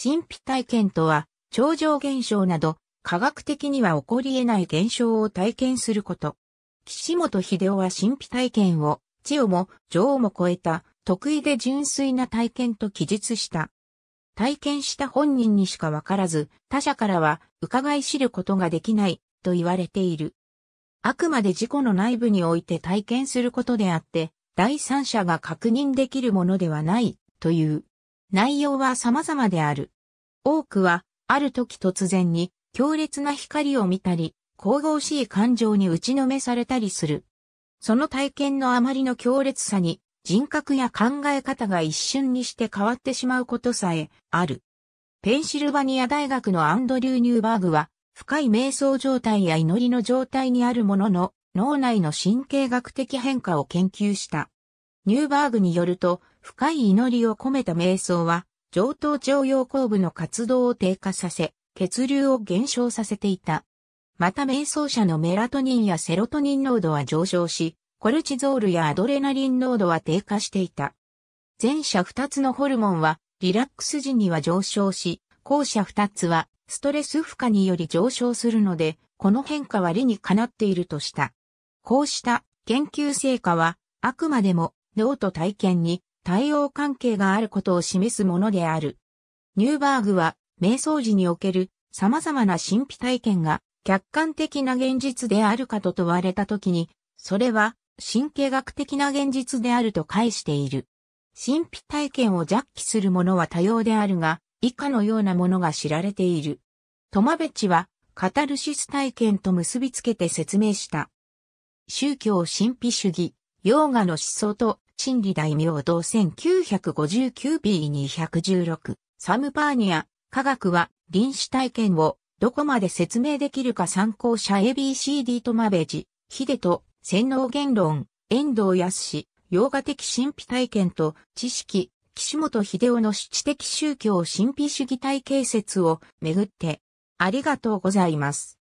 神秘体験とは、超常現象など、科学的には起こり得ない現象を体験すること。岸本秀夫は神秘体験を、千代も女王も超えた、得意で純粋な体験と記述した。体験した本人にしかわからず、他者からは伺い知ることができないと言われている。あくまで事故の内部において体験することであって、第三者が確認できるものではないという。内容は様々である。多くは、ある時突然に強烈な光を見たり、神々しい感情に打ちのめされたりする。その体験のあまりの強烈さに、人格や考え方が一瞬にして変わってしまうことさえある。ペンシルバニア大学のアンドリュー・ニューバーグは、深い瞑想状態や祈りの状態にあるものの、脳内の神経学的変化を研究した。ニューバーグによると、深い祈りを込めた瞑想は、上等腸腰後部の活動を低下させ、血流を減少させていた。また瞑想者のメラトニンやセロトニン濃度は上昇し、コルチゾールやアドレナリン濃度は低下していた。前者二つのホルモンは、リラックス時には上昇し、後者二つは、ストレス負荷により上昇するので、この変化は理にかなっているとした。こうした研究成果は、あくまでも脳と体験に対応関係があることを示すものである。ニューバーグは、瞑想時における様々な神秘体験が客観的な現実であるかと問われた時に、それは神経学的な現実であると返している。神秘体験を弱気するものは多様であるが、以下のようなものが知られている。トマベチは、カタルシス体験と結びつけて説明した。宗教神秘主義、ヨーガの思想と心理大名堂 1959B216 サムパーニア科学は臨死体験をどこまで説明できるか参考者 ABCD とまべじ、ヒデと洗脳言論、遠藤康洋画的神秘体験と知識、岸本秀夫の知的宗教神秘主義体系説をめぐってありがとうございます。